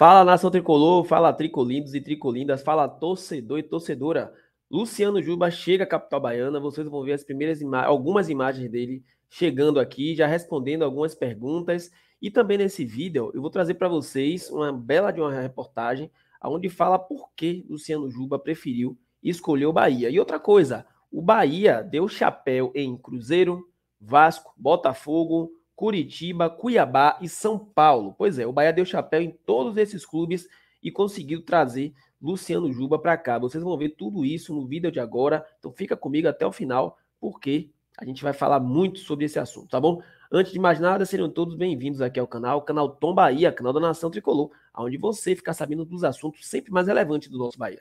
Fala nação tricolor, fala tricolindos e tricolindas, fala torcedor e torcedora. Luciano Juba chega à capital baiana, vocês vão ver as primeiras ima algumas imagens dele chegando aqui, já respondendo algumas perguntas. E também nesse vídeo eu vou trazer para vocês uma bela de uma reportagem onde fala por que Luciano Juba preferiu escolher escolheu Bahia. E outra coisa, o Bahia deu chapéu em Cruzeiro, Vasco, Botafogo, Curitiba, Cuiabá e São Paulo. Pois é, o Bahia deu chapéu em todos esses clubes e conseguiu trazer Luciano Juba para cá. Vocês vão ver tudo isso no vídeo de agora, então fica comigo até o final, porque a gente vai falar muito sobre esse assunto, tá bom? Antes de mais nada, sejam todos bem-vindos aqui ao canal, canal Tom Bahia, canal da Nação Tricolor, onde você fica sabendo dos assuntos sempre mais relevantes do nosso Bahia.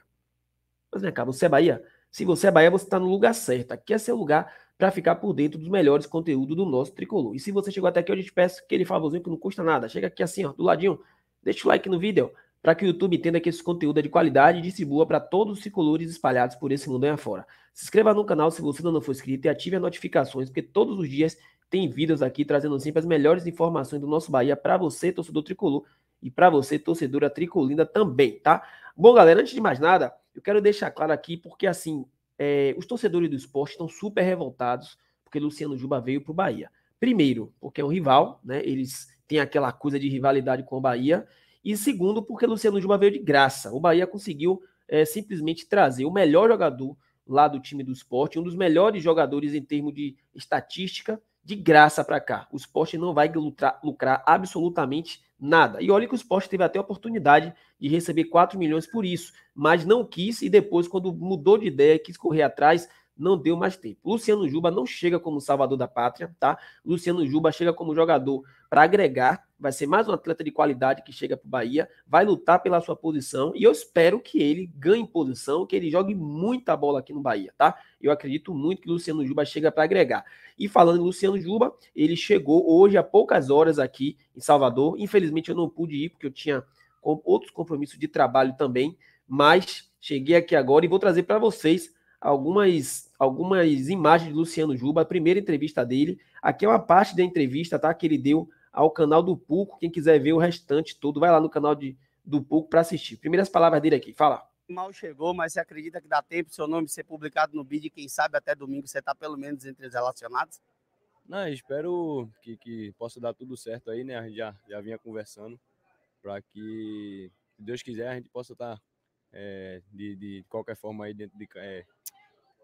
Mas vem cá, você é Bahia? Se você é Bahia, você está no lugar certo. Aqui é seu lugar para ficar por dentro dos melhores conteúdos do nosso tricolor. E se você chegou até aqui, eu te peço aquele favorzinho que não custa nada. Chega aqui assim, ó, do ladinho, deixa o like no vídeo, para que o YouTube entenda que esse conteúdo é de qualidade e distribua para todos os tricolores espalhados por esse mundo aí afora. Se inscreva no canal se você ainda não for inscrito e ative as notificações, porque todos os dias tem vídeos aqui trazendo sempre as melhores informações do nosso Bahia para você, torcedor tricolor, e para você, torcedora tricolinda também, tá? Bom, galera, antes de mais nada, eu quero deixar claro aqui, porque assim, é, os torcedores do esporte estão super revoltados porque Luciano Juba veio para o Bahia. Primeiro, porque é um rival, né? Eles têm aquela coisa de rivalidade com o Bahia. E segundo, porque Luciano Juba veio de graça. O Bahia conseguiu é, simplesmente trazer o melhor jogador lá do time do esporte, um dos melhores jogadores em termos de estatística de graça para cá. O esporte não vai lucrar, lucrar absolutamente nada. E olha que o esporte teve até a oportunidade de receber 4 milhões por isso, mas não quis e depois, quando mudou de ideia, quis correr atrás, não deu mais tempo. Luciano Juba não chega como salvador da pátria, tá? Luciano Juba chega como jogador para agregar, vai ser mais um atleta de qualidade que chega para o Bahia, vai lutar pela sua posição e eu espero que ele ganhe posição, que ele jogue muita bola aqui no Bahia, tá? Eu acredito muito que Luciano Juba chega para agregar. E falando em Luciano Juba, ele chegou hoje há poucas horas aqui em Salvador. Infelizmente eu não pude ir porque eu tinha outros compromissos de trabalho também, mas cheguei aqui agora e vou trazer para vocês algumas algumas imagens de Luciano Juba, a primeira entrevista dele. Aqui é uma parte da entrevista, tá? Que ele deu ao canal do Pulco. Quem quiser ver o restante todo, vai lá no canal de, do Pulco para assistir. Primeiras palavras dele aqui, fala. Mal chegou, mas você acredita que dá tempo seu nome ser publicado no BID? Quem sabe até domingo você está pelo menos entre os relacionados? Não, espero que, que possa dar tudo certo aí, né? A gente já, já vinha conversando para que, se Deus quiser, a gente possa estar tá, é, de, de qualquer forma aí dentro de, é,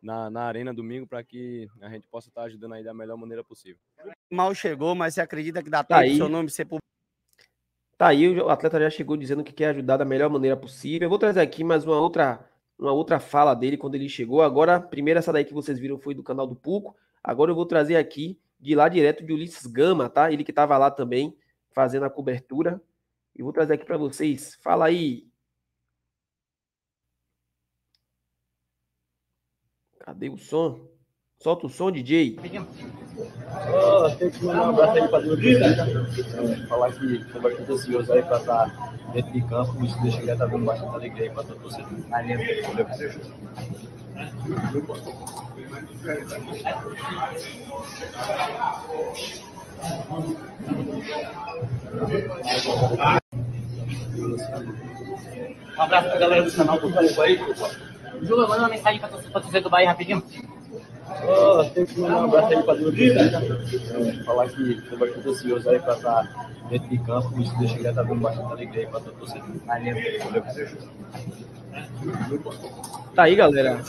na, na arena domingo para que a gente possa estar tá ajudando aí da melhor maneira possível. Mal chegou, mas você acredita que dá tá tempo tá seu nome ser publicado? Tá aí, o atleta já chegou dizendo que quer ajudar da melhor maneira possível. Eu vou trazer aqui mais uma outra, uma outra fala dele quando ele chegou. Agora, primeiro essa daí que vocês viram foi do canal do Pulco. Agora eu vou trazer aqui de lá direto de Ulisses Gama, tá? Ele que estava lá também fazendo a cobertura. E vou trazer aqui para vocês. Fala aí, Cadê o som? Solta o som, DJ. Oh, tem que mandar um abraço aí para o é, falar que foi bastante ansioso aí para estar tá dentro de campo, isso deixa ele estar tá dando bastante alegria aí para todo que Valeu. Valeu. Um abraço para a galera do canal do Campo aí, pessoal. Júlio, manda uma mensagem para você, você do Bahia rapidinho. Oh, tem que mandar um abraço aí para o Dorita. falar que você vai acontecer hoje aí para estar tá dentro de campo. Isso deixa que está dando bastante alegria para todo torcedor. Tá aí, galera.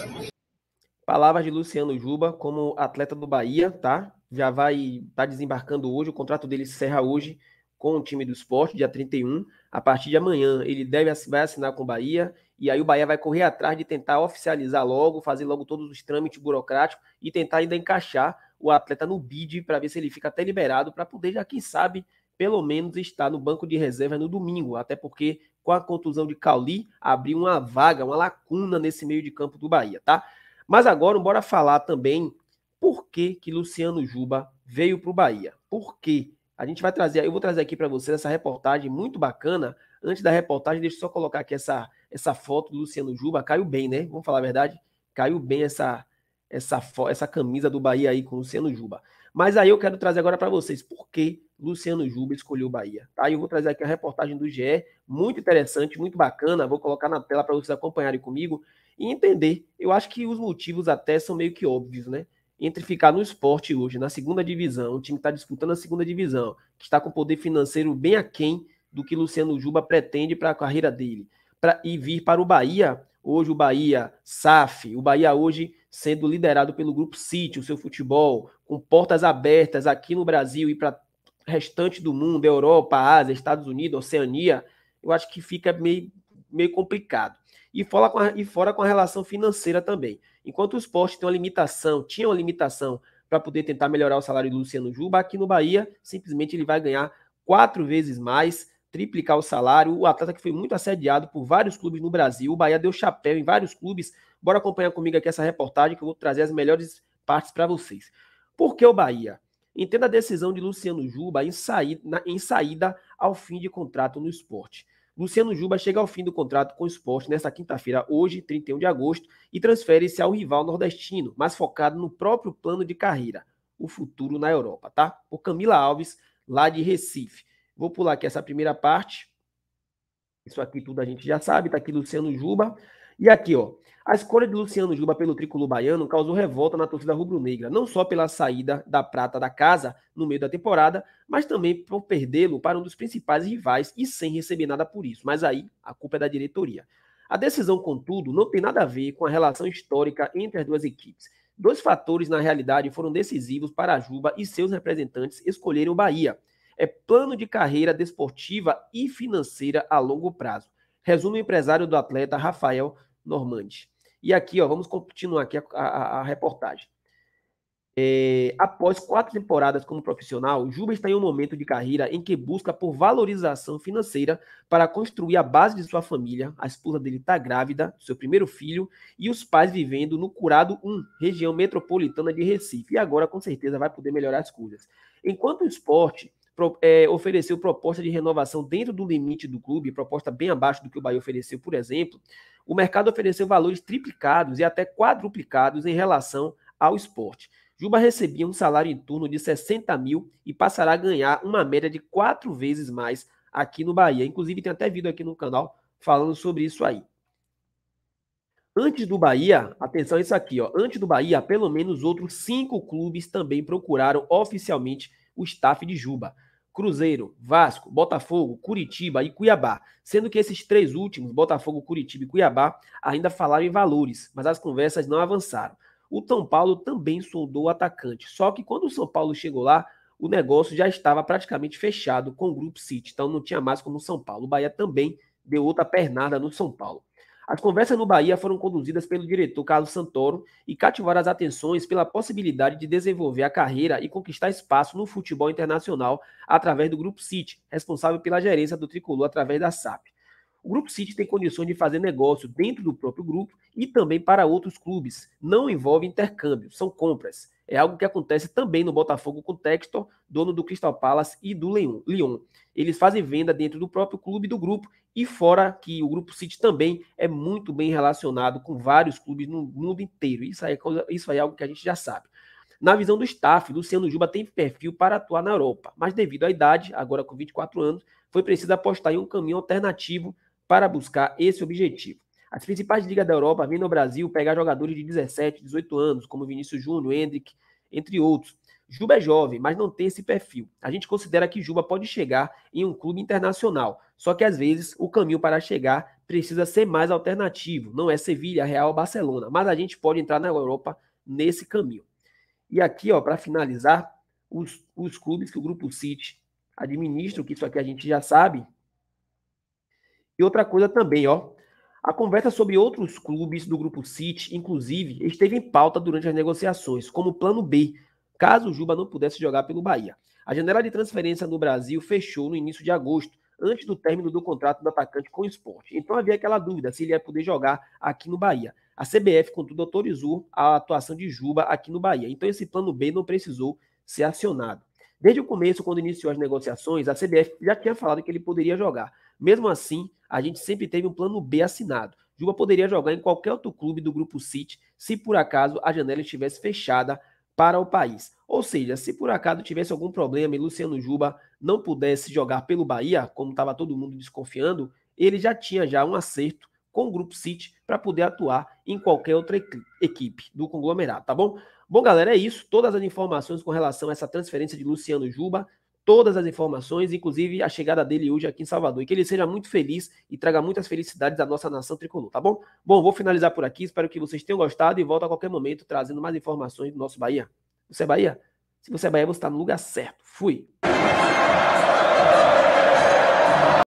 Palavras de Luciano Juba como atleta do Bahia, tá? Já vai tá desembarcando hoje, o contrato dele encerra hoje com o time do esporte, dia 31. A partir de amanhã, ele deve vai assinar com o Bahia. E aí o Bahia vai correr atrás de tentar oficializar logo, fazer logo todos os trâmites burocráticos e tentar ainda encaixar o atleta no bid para ver se ele fica até liberado para poder, já quem sabe, pelo menos estar no banco de reserva no domingo, até porque com a contusão de Cauli abriu uma vaga, uma lacuna nesse meio de campo do Bahia, tá? Mas agora bora falar também por que que Luciano Juba veio para o Bahia. Por que a gente vai trazer, eu vou trazer aqui para vocês essa reportagem muito bacana. Antes da reportagem, deixa eu só colocar aqui essa, essa foto do Luciano Juba. Caiu bem, né? Vamos falar a verdade. Caiu bem essa, essa, essa camisa do Bahia aí com o Luciano Juba. Mas aí eu quero trazer agora para vocês por que Luciano Juba escolheu o Bahia. Tá? Eu vou trazer aqui a reportagem do GE, muito interessante, muito bacana. Vou colocar na tela para vocês acompanharem comigo e entender. Eu acho que os motivos até são meio que óbvios, né? entre ficar no esporte hoje, na segunda divisão, o time que está disputando a segunda divisão, que está com poder financeiro bem aquém do que Luciano Juba pretende para a carreira dele, pra, e vir para o Bahia, hoje o Bahia SAF, o Bahia hoje sendo liderado pelo Grupo City, o seu futebol, com portas abertas aqui no Brasil e para restante do mundo, Europa, Ásia, Estados Unidos, Oceania, eu acho que fica meio meio complicado. E fora, com a, e fora com a relação financeira também. Enquanto os postes têm uma limitação, tinham uma limitação para poder tentar melhorar o salário do Luciano Juba, aqui no Bahia, simplesmente ele vai ganhar quatro vezes mais, triplicar o salário. O atleta que foi muito assediado por vários clubes no Brasil. O Bahia deu chapéu em vários clubes. Bora acompanhar comigo aqui essa reportagem que eu vou trazer as melhores partes para vocês. Por que o Bahia? Entenda a decisão de Luciano Juba em, saída, em saída ao fim de contrato no esporte. Luciano Juba chega ao fim do contrato com o esporte nesta quinta-feira, hoje, 31 de agosto, e transfere-se ao rival nordestino, mas focado no próprio plano de carreira, o futuro na Europa, tá? Por Camila Alves, lá de Recife. Vou pular aqui essa primeira parte. Isso aqui tudo a gente já sabe, tá aqui Luciano Juba. E aqui, ó. A escolha de Luciano Juba pelo tricolor baiano causou revolta na torcida rubro-negra, não só pela saída da prata da casa no meio da temporada, mas também por perdê-lo para um dos principais rivais e sem receber nada por isso. Mas aí a culpa é da diretoria. A decisão, contudo, não tem nada a ver com a relação histórica entre as duas equipes. Dois fatores, na realidade, foram decisivos para Juba e seus representantes escolherem o Bahia. É plano de carreira desportiva e financeira a longo prazo. Resume o empresário do atleta Rafael Normandes. E aqui, ó, vamos continuar aqui a, a, a reportagem. É, após quatro temporadas como profissional, Juba está em um momento de carreira em que busca por valorização financeira para construir a base de sua família. A esposa dele está grávida, seu primeiro filho, e os pais vivendo no Curado 1, região metropolitana de Recife. E agora, com certeza, vai poder melhorar as coisas. Enquanto o esporte é, ofereceu proposta de renovação dentro do limite do clube, proposta bem abaixo do que o Bahia ofereceu, por exemplo, o mercado ofereceu valores triplicados e até quadruplicados em relação ao esporte. Juba recebia um salário em torno de 60 mil e passará a ganhar uma média de quatro vezes mais aqui no Bahia. Inclusive, tem até vídeo aqui no canal falando sobre isso aí. Antes do Bahia, atenção isso aqui, ó. Antes do Bahia, pelo menos outros cinco clubes também procuraram oficialmente o staff de Juba. Cruzeiro, Vasco, Botafogo, Curitiba e Cuiabá. Sendo que esses três últimos, Botafogo, Curitiba e Cuiabá, ainda falaram em valores, mas as conversas não avançaram. O São Paulo também soldou o atacante, só que quando o São Paulo chegou lá, o negócio já estava praticamente fechado com o Grupo City, então não tinha mais como o São Paulo. O Bahia também deu outra pernada no São Paulo. As conversas no Bahia foram conduzidas pelo diretor Carlos Santoro e cativaram as atenções pela possibilidade de desenvolver a carreira e conquistar espaço no futebol internacional através do Grupo City, responsável pela gerência do tricolor através da SAP. O Grupo City tem condições de fazer negócio dentro do próprio grupo e também para outros clubes. Não envolve intercâmbio, são compras. É algo que acontece também no Botafogo com o Textor, dono do Crystal Palace e do Lyon. Eles fazem venda dentro do próprio clube do grupo e fora que o Grupo City também é muito bem relacionado com vários clubes no mundo inteiro. Isso aí, é isso aí é algo que a gente já sabe. Na visão do staff, Luciano Juba tem perfil para atuar na Europa, mas devido à idade, agora com 24 anos, foi preciso apostar em um caminho alternativo para buscar esse objetivo. As principais ligas da Europa vêm no Brasil pegar jogadores de 17, 18 anos, como Vinícius Júnior, Hendrick, entre outros. Juba é jovem, mas não tem esse perfil. A gente considera que Juba pode chegar em um clube internacional, só que às vezes o caminho para chegar precisa ser mais alternativo, não é Sevilha, Real, Barcelona, mas a gente pode entrar na Europa nesse caminho. E aqui, ó, para finalizar, os, os clubes que o Grupo City administra, que isso aqui a gente já sabe, e outra coisa também, ó. A conversa sobre outros clubes do grupo City, inclusive, esteve em pauta durante as negociações, como plano B, caso o Juba não pudesse jogar pelo Bahia. A janela de transferência no Brasil fechou no início de agosto, antes do término do contrato do atacante com o esporte. Então havia aquela dúvida se ele ia poder jogar aqui no Bahia. A CBF, contudo, autorizou a atuação de Juba aqui no Bahia. Então esse plano B não precisou ser acionado. Desde o começo, quando iniciou as negociações, a CBF já tinha falado que ele poderia jogar. Mesmo assim, a gente sempre teve um plano B assinado. Juba poderia jogar em qualquer outro clube do grupo City se por acaso a janela estivesse fechada para o país. Ou seja, se por acaso tivesse algum problema e Luciano Juba não pudesse jogar pelo Bahia, como estava todo mundo desconfiando, ele já tinha já um acerto com o grupo City para poder atuar em qualquer outra equipe do conglomerado, tá bom? Bom, galera, é isso. Todas as informações com relação a essa transferência de Luciano Juba, todas as informações, inclusive a chegada dele hoje aqui em Salvador. E que ele seja muito feliz e traga muitas felicidades à nossa nação tricolor, tá bom? Bom, vou finalizar por aqui. Espero que vocês tenham gostado e volto a qualquer momento trazendo mais informações do nosso Bahia. Você é Bahia? Se você é Bahia, você está no lugar certo. Fui!